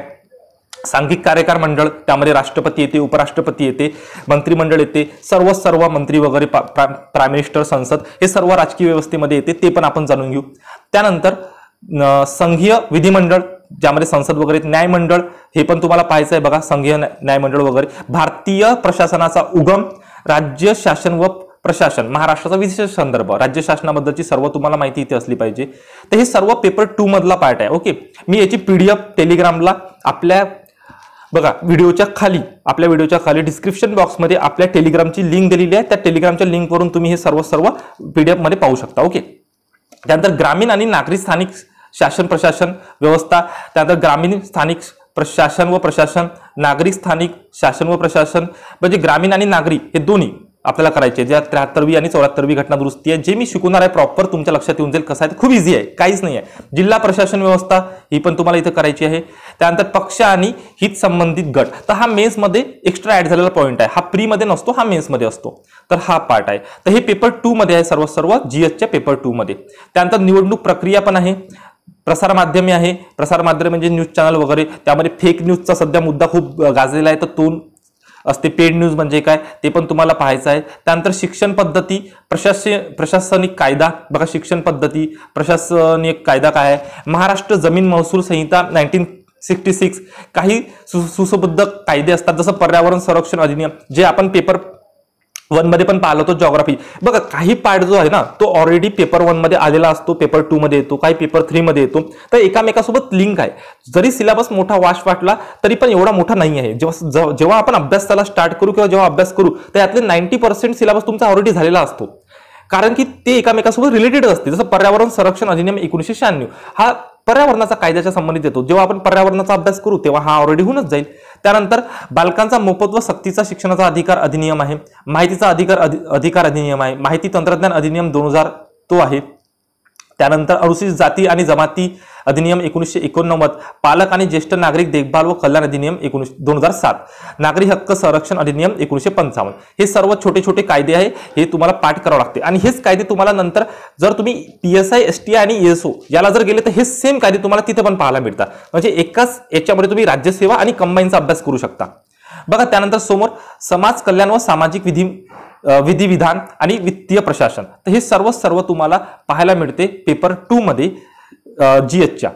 सांघिक कार्यकार मंडळ त्यामध्ये राष्ट्रपती येते उपराष्ट्रपती येते मंत्रिमंडळ येते सर्व सर्व मंत्री वगैरे प्राईम मिनिस्टर संसद हे सर्व राजकीय व्यवस्थेमध्ये येते ते पण आपण जाणून घेऊ त्यानंतर संघीय विधिमंडळ ज्यामध्ये संसद वगैरे न्यायमंडळ हे पण तुम्हाला पाहायचं आहे बघा संघीय न्यायमंडळ वगैरे भारतीय प्रशासनाचा उगम राज्य शासन व प्रशासन महाराष्ट्राचा विशेष संदर्भ राज्य शासनाबद्दलची सर्व तुम्हाला माहिती इथे असली पाहिजे तर हे सर्व पेपर टू मधला पार्ट आहे ओके मी याची पी डी एफ टेलिग्रामला आपल्या बघा व्हिडिओच्या खाली आपल्या व्हिडिओच्या खाली डिस्क्रिप्शन बॉक्समध्ये आपल्या टेलिग्रामची लिंक दिलेली आहे त्या टेलिग्रामच्या लिंकवरून तुम्ही हे सर्व सर्व पीडीएफमध्ये पाहू शकता ओके त्यानंतर ग्रामीण आणि नागरी स्थानिक शासन प्रशासन व्यवस्था त्यानंतर ग्रामीण स्थानिक प्रशासन व प्रशासन नागरिक स्थानिक शासन व प्रशासन म्हणजे ग्रामीण आणि नागरी हे दोन्ही आपल्याला करायचे ज्या त्र्याहत्तरवी आणि चौऱ्याहत्तरवी घटना दुरुस्ती आहे जे मी शिकवणार आहे प्रॉपर तुमच्या लक्षात येऊन जाईल कसं आहे खूप इझी आहे काहीच नाही आहे जिल्हा प्रशासन व्यवस्था ही पण तुम्हाला इथं करायची आहे त्यानंतर पक्ष आणि हित संबंधित गट तर हा मेन्समध्ये एक्स्ट्रा ॲड झालेला पॉईंट आहे हा प्रीमध्ये नसतो हा मेन्समध्ये असतो तर हा पार्ट आहे तर हे पेपर टूमध्ये आहे सर्व सर्व जी एसच्या पेपर टूमध्ये त्यानंतर निवडणूक प्रक्रिया पण आहे प्रसारमाध्यमे आहे प्रसारमाध्यमे म्हणजे न्यूज चॅनल वगैरे त्यामध्ये फेक न्यूजचा सध्या मुद्दा खूप गाजलेला आहे तर तो असते पेड न्यूज म्हणजे काय ते पण तुम्हाला पाहायचं आहे त्यानंतर शिक्षण पद्धती प्रशासकीय प्रशासनिक कायदा बघा शिक्षण पद्धती प्रशासनिक कायदा काय आहे महाराष्ट्र जमीन महसूल संहिता नाईन्टीन सिक्स्टी सिक्स काही सुसुबद्ध कायदे असतात जसं पर्यावरण संरक्षण अधिनियम जे आपण पेपर वनमध्ये पण पाहिलं तो जॉग्राफी बघा काही पार्ट जो आहे ना तो ऑलरेडी पेपर वनमध्ये आलेला असतो पेपर टूमध्ये येतो काही पेपर थ्रीमध्ये येतो तर एकामेकासोबत लिंक आहे जरी सिलेबस मोठा वाश वाटला तरी पण एवढा मोठा नाही आहे जेव्हा जेव्हा आपण अभ्यास स्टार्ट करू किंवा जेव्हा अभ्यास करू तर यातले नाईन्टी पर्सेंट सिलेबस तुमचा ऑलरेडी झालेला असतो कारण की ते एकामेकासोबत रिलेटेड असते जसं पर्यावरण संरक्षण अधिनियम एकोणीशे शहाण्णव हा पर्यावरणाचा कायद्याच्या संबंधित येतो जेव्हा आपण पर्यावरणाचा अभ्यास करू तेव्हा हा ऑलरेडी होऊनच जाईल त्यानंतर बालकांचा मोफत व सक्तीचा शिक्षणाचा अधिकार अधिनियम आहे माहितीचा अधिकार अधिकार अधिनियम आहे माहिती तंत्रज्ञान अधिनियम दोन तो आहे त्यानंतर अनुसूचित जाती आणि जमाती अधिनियम एकोणीसशे एकोणनव्वद पालक आणि ज्येष्ठ नागरिक देखभाल व कल्याण अधिनियम एकोणीस दोन हजार सात नागरी हक्क संरक्षण अधिनियम एकोणीसशे पंचावन्न हे सर्व छोटे छोटे कायदे आहे हे तुम्हाला पाठ करावं लागते आणि हेच कायदे तुम्हाला नंतर जर तुम्ही P S I S T I आणि एस e ओ याला जर गेले तर हे सेम कायदे तुम्हाला तिथे पण पाहायला मिळतात म्हणजे एकाच याच्यामध्ये तुम्ही राज्यसेवा आणि कंबाईनचा अभ्यास करू शकता बघा त्यानंतर समोर समाज कल्याण व सामाजिक विधी विधिविधान आणि वित्तीय प्रशासन तर हे सर्व सर्व तुम्हाला पाहायला मिळते पेपर टू मध्ये जीएचच्या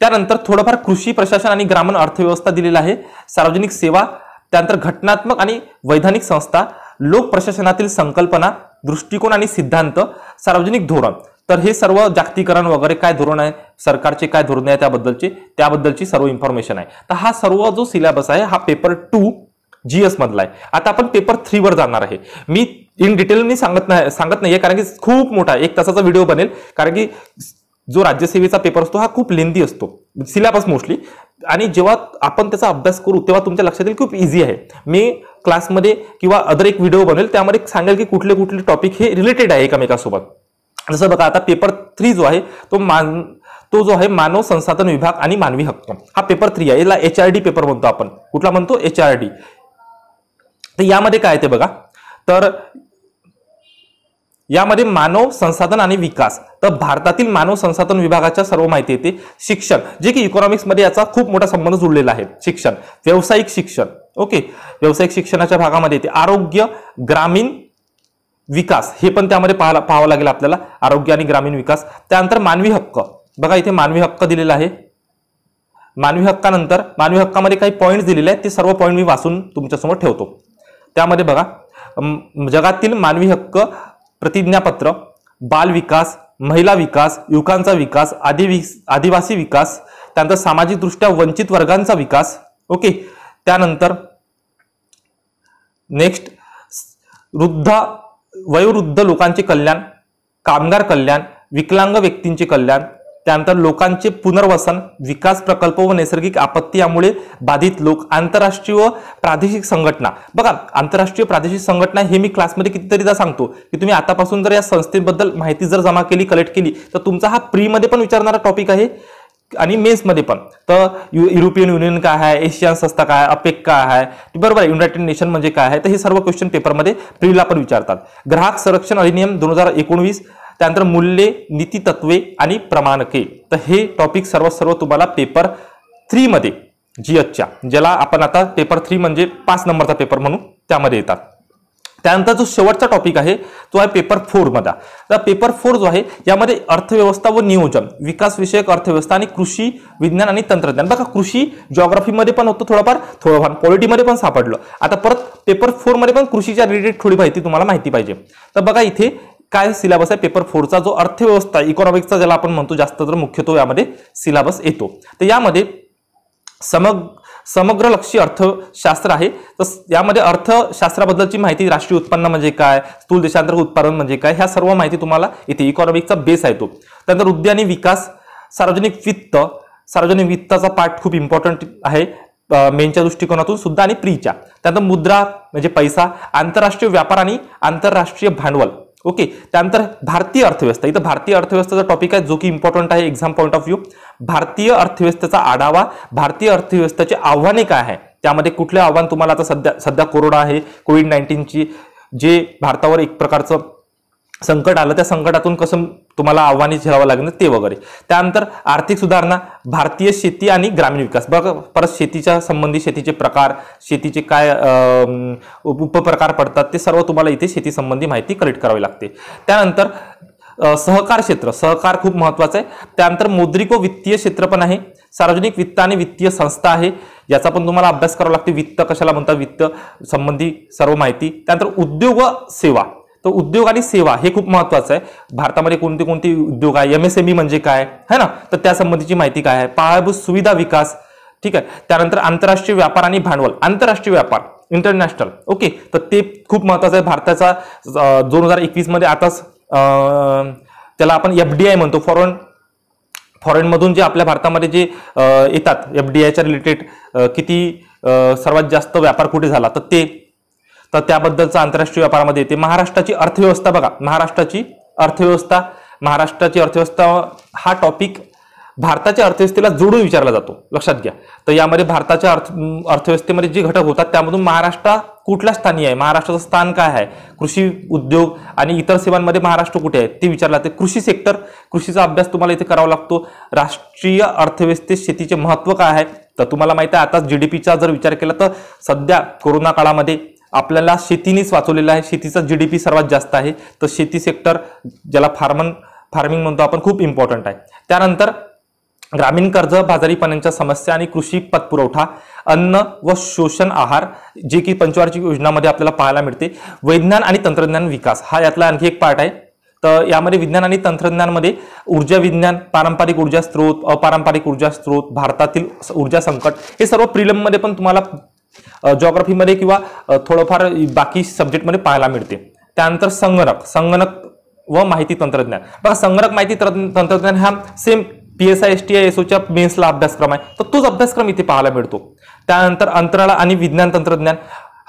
त्यानंतर थोडंफार कृषी प्रशासन आणि ग्रामीण अर्थव्यवस्था दिलेला आहे सार्वजनिक सेवा त्यानंतर घटनात्मक आणि वैधानिक संस्था लोक प्रशासनातील संकल्पना दृष्टिकोन आणि सिद्धांत सार्वजनिक धोरण तर हे सर्व जागतिकरण वगैरे काय धोरण आहे सरकारचे काय धोरण आहे त्याबद्दलचे त्याबद्दलची सर्व इन्फॉर्मेशन आहे तर हा सर्व जो सिलेबस आहे हा पेपर टू जीएस मधला आहे आता आपण पेपर थ्रीवर जाणार आहे मी इन डिटेल मी सांगत नाही सांगत नाही आहे कारण की खूप मोठा एक तासाचा व्हिडिओ बनेल कारण की जो राज्यसेवेचा पेपर असतो हा खूप लेंदी असतो सिलेबस मोस्टली आणि जेव्हा आपण त्याचा अभ्यास करू तेव्हा तुमच्या लक्षात येईल खूप इझी आहे मी क्लासमध्ये किंवा अदर एक व्हिडिओ बनवेल त्यामध्ये सांगेल की कुठले कुठले टॉपिक हे रिलेटेड आहे एकामेकांसोबत जसं बघा आता पेपर थ्री जो आहे तो मान तो जो आहे मानव संसाधन विभाग आणि मानवी हक्क हा पेपर थ्री आहे याला एच आर डी पेपर म्हणतो आपण कुठला म्हणतो एच आर डी तर यामध्ये काय ते बघा तर यामध्ये मानव संसाधन आणि विकास तर भारतातील मानव संसाधन विभागाच्या सर्व माहिती येते शिक्षण जे की इकॉनॉमिक्समध्ये याचा खूप मोठा संबंध जुळलेला आहे शिक्षण व्यावसायिक शिक्षण ओके व्यावसायिक शिक्षणाच्या भागामध्ये येते आरोग्य ग्रामीण विकास हे पण त्यामध्ये पाहायला पाहावं लागेल आपल्याला आरोग्य आणि ग्रामीण विकास त्यानंतर मानवी हक्क बघा इथे मानवी हक्क दिलेला आहे मानवी हक्कानंतर मानवी हक्कामध्ये काही पॉईंट दिलेले आहेत ते सर्व पॉईंट मी वाचून तुमच्यासमोर ठेवतो त्यामध्ये बघा जगातील मानवी हक्क प्रतिज्ञापत्र बाल विकास महिला विकास युवकांचा विकास आदि आदिवासी विकास त्यानंतर सामाजिकदृष्ट्या वंचित वर्गांचा विकास ओके त्यानंतर नेक्स्ट वृद्ध वयोवृद्ध लोकांचे कल्याण कामगार कल्याण विकलांग व्यक्तींचे कल्याण त्यानंतर लोकांचे पुनर्वसन विकास प्रकल्प व नैसर्गिक आपत्ती यामुळे बाधित लोक आंतरराष्ट्रीय व प्रादेशिक संघटना बघा आंतरराष्ट्रीय प्रादेशिक संघटना हे मी क्लासमध्ये कितीतरीदा सांगतो की तुम्ही आतापासून जर या संस्थेबद्दल माहिती जर जमा केली कलेक्ट केली तर तुमचा हा प्रीमध्ये पण विचारणारा टॉपिक आहे आणि मेन्समध्ये पण तर यु युरोपियन युनियन काय आहे एशियन संस्था काय अपेक काय आहे बरोबर आहे युनायटेड नेशन म्हणजे काय आहे तर हे सर्व क्वेश्चन पेपरमध्ये प्रीला पण विचारतात ग्राहक संरक्षण अधिनियम दोन हजार एकोणवीस त्यानंतर मूल्ये नीती आणि प्रमाणके तर हे टॉपिक सर्व सर्व तुम्हाला पेपर थ्रीमध्ये जी एचच्या ज्याला आपण आता पेपर थ्री म्हणजे पाच नंबरचा पेपर म्हणून त्यामध्ये येतात त्यानंतर जो शेवटचा टॉपिक आहे तो आहे पेपर फोरमधा तर पेपर फोर जो आहे यामध्ये अर्थव्यवस्था व नियोजन विकासविषयक अर्थव्यवस्था आणि कृषी विज्ञान आणि तंत्रज्ञान बघा कृषी जॉग्राफीमध्ये पण होतं थोडंफार थोडंफार पॉलिटीमध्ये पण सापडलं आता परत पेपर फोरमध्ये पण कृषीच्या रिलेटेड थोडी माहिती तुम्हाला माहिती पाहिजे तर बघा इथे काय सिलेबस आहे पेपर फोरचा जो अर्थव्यवस्था इकॉनॉमिक्सचा ज्याला आपण म्हणतो जास्त तर मुख्यत्वे यामध्ये सिलेबस येतो तर यामध्ये समग लक्षी अर्थशास्त्र आहे तर यामध्ये अर्थशास्त्राबद्दलची माहिती राष्ट्रीय उत्पन्न म्हणजे काय स्थूल देशांतर्गत उत्पादन म्हणजे काय ह्या सर्व माहिती तुम्हाला इथे इकॉनॉमिकचा बेस आहे तो त्यानंतर आणि विकास सार्वजनिक वित्त सार्वजनिक वित्ताचा पार्ट खूप इम्पॉर्टंट आहे मेनच्या दृष्टिकोनातून सुद्धा आणि प्रीच्या त्यानंतर मुद्रा म्हणजे पैसा आंतरराष्ट्रीय व्यापार आणि आंतरराष्ट्रीय भांडवल ओके त्यानंतर भारतीय अर्थव्यवस्था इथं भारतीय अर्थव्यवस्थेचा टॉपिक आहे जो की इम्पॉर्टंट आहे एक्झाम पॉईंट ऑफ व्ह्यू भारतीय अर्थव्यवस्थेचा आढावा भारतीय अर्थव्यवस्थेचे आव्हाने काय आहे त्यामध्ये कुठले आव्हान तुम्हाला आता सध्या सध्या कोरोना आहे कोविड नाईन्टीनची जे भारतावर एक प्रकारचं संकट आलं त्या संकटातून कसं तुम्हाला आव्हाने झेलावं लागेल ते वगैरे त्यानंतर आर्थिक सुधारणा भारतीय शेती आणि ग्रामीण विकास बघा परत शेतीच्या संबंधी शेतीचे प्रकार शेतीचे काय उपप्रकार पडतात ते सर्व तुम्हाला इथे शेती संबंधी माहिती कलेक्ट करावी लागते त्यानंतर सहकार क्षेत्र सहकार खूप महत्त्वाचं आहे त्यानंतर मुद्रिको वित्तीय क्षेत्र पण आहे सार्वजनिक वित्त आणि वित्तीय संस्था आहे याचा पण तुम्हाला अभ्यास करावा लागते वित्त कशाला म्हणतात वित्त संबंधी सर्व माहिती त्यानंतर उद्योग व सेवा तर उद्योग आणि सेवा हे खूप महत्त्वाचं आहे भारतामध्ये कोणते कोणते उद्योग आहे एम एस एम ई म्हणजे काय है ना तर त्या संबंधीची माहिती काय आहे पायाभूत सुविधा विकास ठीक आहे त्यानंतर आंतरराष्ट्रीय व्यापार आणि भांडवल आंतरराष्ट्रीय व्यापार इंटरनॅशनल ओके तर ते खूप महत्त्वाचं आहे भारताचा दोन हजार एकवीसमध्ये आताच त्याला आपण एफ डी आय म्हणतो फॉरेन फॉरेनमधून जे आपल्या भारतामध्ये जे येतात एफ डी आयच्या रिलेटेड किती सर्वात जास्त व्यापार कुठे झाला तर ते तर त्याबद्दलचं आंतरराष्ट्रीय व्यापारामध्ये येते महाराष्ट्राची अर्थव्यवस्था बघा महाराष्ट्राची अर्थव्यवस्था महाराष्ट्राची अर्थव्यवस्था हा टॉपिक भारताच्या अर्थव्यवस्थेला जोडून विचारला जातो लक्षात घ्या तर यामध्ये भारताच्या अर्थ अर्थव्यवस्थेमध्ये जे घटक होतात त्यामधून महाराष्ट्र कुठल्या स्थानी आहे महाराष्ट्राचं स्थान काय आहे कृषी उद्योग आणि इतर सेवांमध्ये महाराष्ट्र कुठे आहे ते विचारलं जाते कृषी सेक्टर कृषीचा अभ्यास तुम्हाला इथे करावा लागतो राष्ट्रीय अर्थव्यवस्थेत शेतीचे महत्त्व काय आहे तर तुम्हाला माहिती आहे आता जी डी पीचा जर विचार केला तर सध्या कोरोना काळामध्ये आपल्याला शेतीनेच वाचवलेलं आहे शेतीचा जी डी पी सर्वात जास्त आहे तर शेती सेक्टर ज्याला फार्मन फार्मिंग म्हणतो आपण खूप इम्पॉर्टंट आहे त्यानंतर ग्रामीण कर्ज बाजारीपणांच्या समस्या आणि कृषी पतपुरवठा अन्न व शोषण आहार जे की पंचवार्षिक योजनामध्ये आपल्याला पाहायला मिळते विज्ञान आणि तंत्रज्ञान विकास हा यातला आणखी एक पार्ट आहे तर यामध्ये विज्ञान आणि तंत्रज्ञानमध्ये ऊर्जा विज्ञान पारंपरिक ऊर्जा स्रोत अपारंपरिक ऊर्जा स्रोत भारतातील ऊर्जा संकट हे सर्व प्रिलममध्ये पण तुम्हाला जॉग्रफीमध्ये किंवा थोडंफार बाकी सब्जेक्टमध्ये पाहायला मिळते त्यानंतर संगणक संगणक व माहिती तंत्रज्ञान बघा संगणक माहिती तंत्रज्ञान हा same P S I S T I S ओच्या मेन्सला अभ्यासक्रम आहे तर तोच अभ्यासक्रम इथे पाहायला मिळतो त्यानंतर अंतराळ आणि विज्ञान तंत्रज्ञान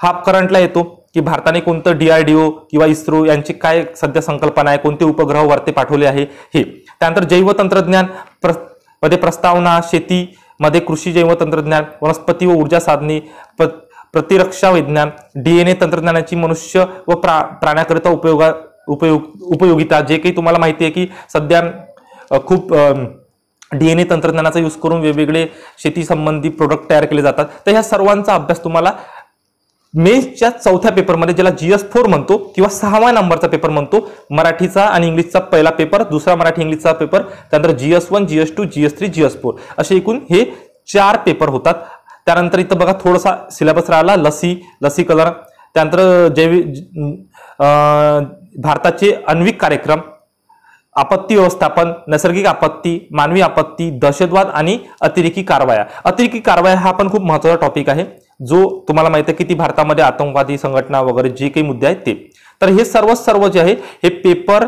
हा करंटला येतो की भारताने कोणतं डीआरडीओ किंवा इस्रो यांची काय सध्या संकल्पना आहे कोणते उपग्रह वरती पाठवले आहे हे त्यानंतर जैव तंत्रज्ञान प्र मध्ये प्रस्तावना शेती मध्ये कृषी जैव तंत्रज्ञान वनस्पती व ऊर्जा साधने प्रतिरक्षा विज्ञान डीएनए तंत्रज्ञानाची मनुष्य व प्रा प्राण्याकरिता उपयोगा उपयोग उपयोगिता जे काही तुम्हाला माहिती आहे की सध्या खूप डीएनए तंत्रज्ञानाचा यूज करून वेगवेगळे शेती संबंधी प्रोडक्ट तयार केले जातात तर ह्या सर्वांचा अभ्यास तुम्हाला मेन्सच्या चौथ्या पेपरमध्ये ज्याला जी एस फोर म्हणतो किंवा सहावा नंबरचा पेपर म्हणतो मराठीचा आणि इंग्लिशचा पहिला पेपर दुसरा मराठी इंग्लिशचा पेपर त्यानंतर G S one G S two G S three G S four असे एकूण हे चार पेपर होतात त्यानंतर इथं बघा थोडासा सिलेबस राहिला लसी लसी कलर त्यानंतर जैविक भारताचे अन्विक कार्यक्रम आपत्ती व्यवस्थापन नैसर्गिक आपत्ती मानवी आपत्ती दहशतवाद आणि अतिरेकी कारवाया अतिरेकी कारवाया हा पण खूप महत्त्वाचा टॉपिक आहे जो तुम्हाला माहिती आहे किती भारतामध्ये आतंकवादी संघटना वगैरे जे काही मुद्दे आहेत ते तर हे सर्व सर्व जे आहे हे पेपर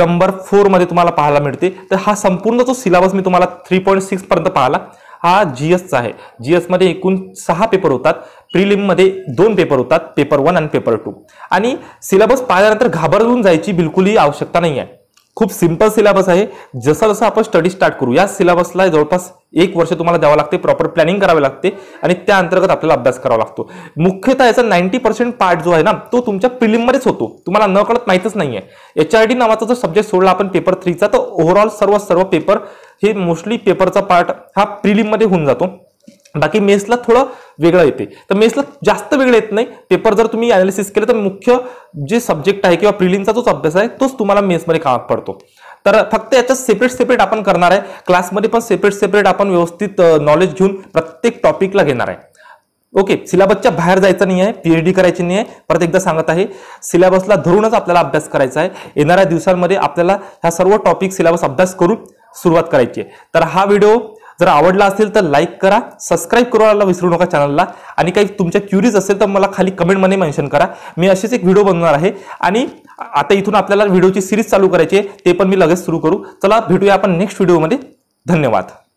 नंबर फोरमध्ये तुम्हाला पाहायला मिळते तर हा संपूर्ण जो सिलेबस मी तुम्हाला थ्री पॉईंट सिक्सपर्यंत पाहिला हा जी एसचा आहे जी एसमध्ये एकूण सहा पेपर होतात प्रिलिममध्ये दोन पेपर होतात पेपर वन आणि पेपर टू आणि सिलेबस पाहिल्यानंतर घाबरून जायची बिलकुलही आवश्यकता नाही आहे खूप सिम्पल सिलेबस आहे जसा जसं आपण स्टडी स्टार्ट करू या सिलेबसला जवळपास एक वर्ष तुम्हाला द्यावं लागते प्रॉपर प्लॅनिंग करावे लागते आणि त्या अंतर्गत आपल्याला अभ्यास करावा लागतो मुख्यतः याचा नाईन्टी पर्सेंट पार्ट जो आहे ना तो तुमच्या प्रिलिममध्येच होतो तुम्हाला न कळत माहीतच नाही आहे एच आर डी नावाचा जो सब्जेक्ट सोडला आपण पेपर थ्रीचा तर ओव्हरऑल सर्व सर्व पेपर हे मोस्टली पेपरचा पार्ट हा प्रिलिममध्ये होऊन जातो बाकी मेसला थोडं वेगळं येते तर मेसला जास्त वेगळं येत नाही पेपर जर तुम्ही अनालिसिस केलं तर मुख्य जे सब्जेक्ट आहे किंवा प्रिलिमचा जोच अभ्यास आहे तोच तुम्हाला मेसमध्ये काम पडतो तर फक्त याच्यात सेपरेट सेपरेट आपण करणार आहे क्लासमध्ये पण सेपरेट सेपरेट आपण व्यवस्थित नॉलेज घेऊन प्रत्येक टॉपिकला घेणार आहे ओके सिलेबसच्या बाहेर जायचं नाही आहे पी एच डी करायची नाही आहे परत एकदा सांगत आहे सिलेबसला धरूनच आपल्याला अभ्यास करायचा आहे येणाऱ्या दिवसांमध्ये आपल्याला ह्या सर्व टॉपिक सिलेबस अभ्यास करून सुरुवात करायची आहे तर हा व्हिडिओ जर आवडला असेल तर लाईक करा सबस्क्राईब करायला विसरू नका चॅनलला आणि काही तुमच्या क्युरीज असेल तर मला खाली कमेंटमध्ये मेन्शन करा मी असेच एक व्हिडिओ बनवणार आहे आणि आता इथून आपल्याला व्हिडिओची सिरीज चालू करायची आहे ते पण मी लगेच सुरू करू चला भेटूया आपण नेक्स्ट व्हिडिओमध्ये धन्यवाद